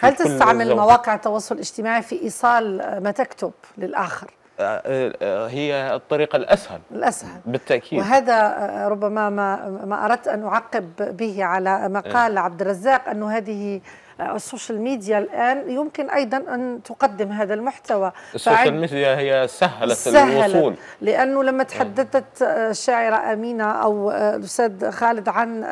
هل تستعمل مواقع التواصل الاجتماعي في ايصال ما تكتب للاخر آه، آه، هي الطريقة الأسهل الأسهل بالتأكيد وهذا آه، ربما ما, ما أردت أن أعقب به على ما قال عبد الرزاق أنه هذه السوشيال ميديا الآن يمكن أيضا أن تقدم هذا المحتوى السوشيال ميديا هي سهلت, سهلت الوصول لأنه لما تحدثت الشاعرة أمينة أو الأستاذ خالد عن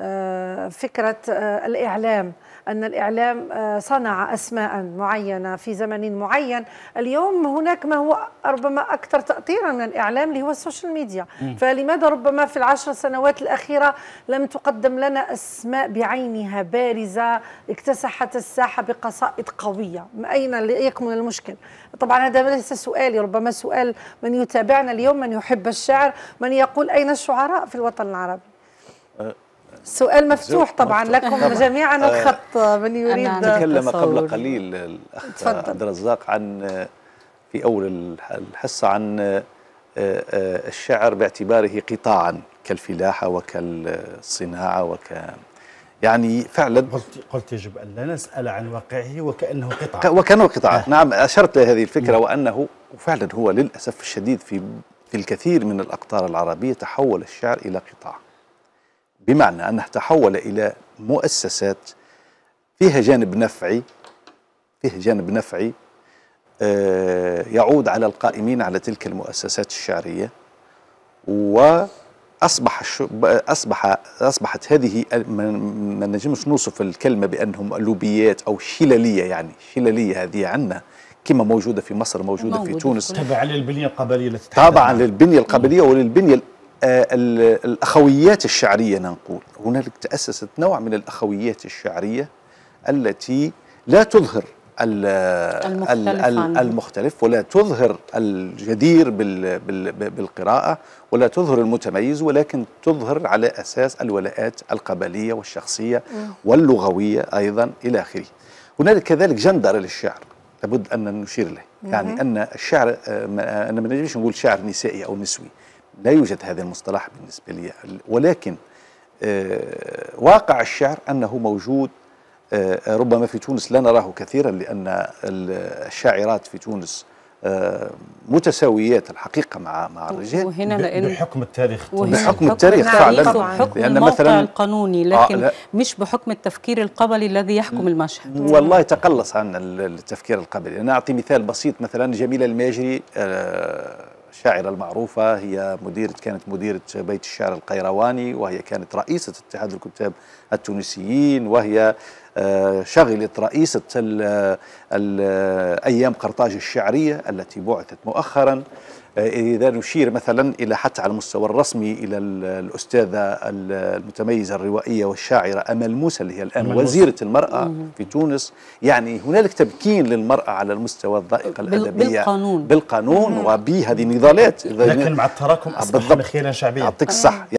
آه، فكرة آه، الإعلام أن الإعلام آه، صنع أسماء معينة في زمن معين اليوم هناك ما هو ربما أكثر تأطيرا من الإعلام اللي هو السوشيال ميديا فلماذا ربما في العشر سنوات الأخيرة لم تقدم لنا أسماء بعينها بارزة اكتسحت الساحة بقصائد قوية من أين يكمن المشكل طبعا هذا ليس سؤالي ربما سؤال من يتابعنا اليوم من يحب الشعر من يقول أين الشعراء في الوطن العربي سؤال مفتوح طبعا لكم طبعاً. جميعا آه، الخط من يريد تكلم قبل قليل الاخ عبد الرزاق عن آه، في اول الحصه عن آه، الشعر باعتباره قطاعا كالفلاحه وكالصناعه وك يعني فعلا قلت قلت يجب ان لا نسال عن واقعه وكانه قطعه وكانه قطعه آه. نعم اشرت لهذه الفكره نعم. وانه فعلا هو للاسف الشديد في في الكثير من الاقطار العربيه تحول الشعر الى قطاع بمعنى أنه تحول إلى مؤسسات فيها جانب نفعي فيها جانب نفعي آه، يعود على القائمين على تلك المؤسسات الشعرية وأصبح أصبح أصبحت هذه ما نجمش نوصف الكلمة بأنهم لوبيات أو شلالية يعني شلالية هذه عنا كما موجودة في مصر موجودة, موجودة في تونس تبع للبنية القبلية التي طبعا للبنية القبلية وللبنية آه، الأخويات الشعرية نقول هنالك تأسست نوع من الأخويات الشعرية التي لا تظهر المختلف, المختلف ولا تظهر الجدير بالقراءة ولا تظهر المتميز ولكن تظهر على أساس الولاءات القبلية والشخصية واللغوية أيضا إلى آخره هنالك كذلك جندر للشعر لابد أن نشير له يعني أن الشعر آه، آه، أنا ما نجمش نقول شعر نسائي أو نسوي لا يوجد هذا المصطلح بالنسبة لي ولكن آه، واقع الشعر أنه موجود آه، ربما في تونس لا نراه كثيرا لأن الشاعرات في تونس آه، متساويات الحقيقة مع مع الرجال وهنا لأن بحكم التاريخ بحكم التاريخ نعم، فعلا بحكم لأن مثلا القانوني لكن آه مش بحكم التفكير القبلي الذي يحكم المشهد والله تقلص عن التفكير القبلي أنا أعطي مثال بسيط مثلا جميلة الماجري آه الشاعرة المعروفة هي مديرة كانت مديرة بيت الشعر القيرواني وهي كانت رئيسة اتحاد الكتاب التونسيين وهي آه، شغلت رئيسة ال أيام قرطاج الشعرية التي بعثت مؤخرا آه، إذا نشير مثلا إلى حتى على المستوى الرسمي إلى الأستاذة المتميزة الروائية والشاعرة أمل موسى اللي هي الآن وزيرة المرأة في تونس يعني هنالك تمكين للمرأة على المستوى الضائقة الأدبية بالقانون بالقانون وبهذه النضالات لكن مع التراكم أصبح مخيلا شعبيا أعطيك الصح